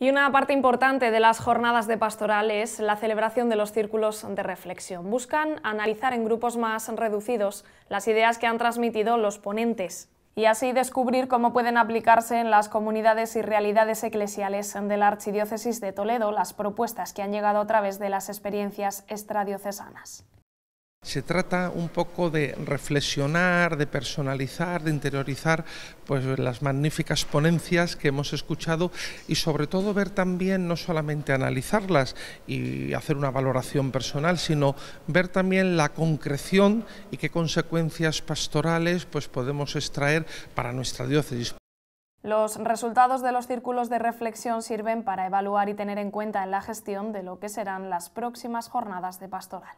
Y una parte importante de las jornadas de pastoral es la celebración de los círculos de reflexión. Buscan analizar en grupos más reducidos las ideas que han transmitido los ponentes y así descubrir cómo pueden aplicarse en las comunidades y realidades eclesiales de la Archidiócesis de Toledo las propuestas que han llegado a través de las experiencias extradiocesanas. Se trata un poco de reflexionar, de personalizar, de interiorizar pues, las magníficas ponencias que hemos escuchado y sobre todo ver también, no solamente analizarlas y hacer una valoración personal, sino ver también la concreción y qué consecuencias pastorales pues, podemos extraer para nuestra diócesis. Los resultados de los círculos de reflexión sirven para evaluar y tener en cuenta en la gestión de lo que serán las próximas jornadas de pastoral.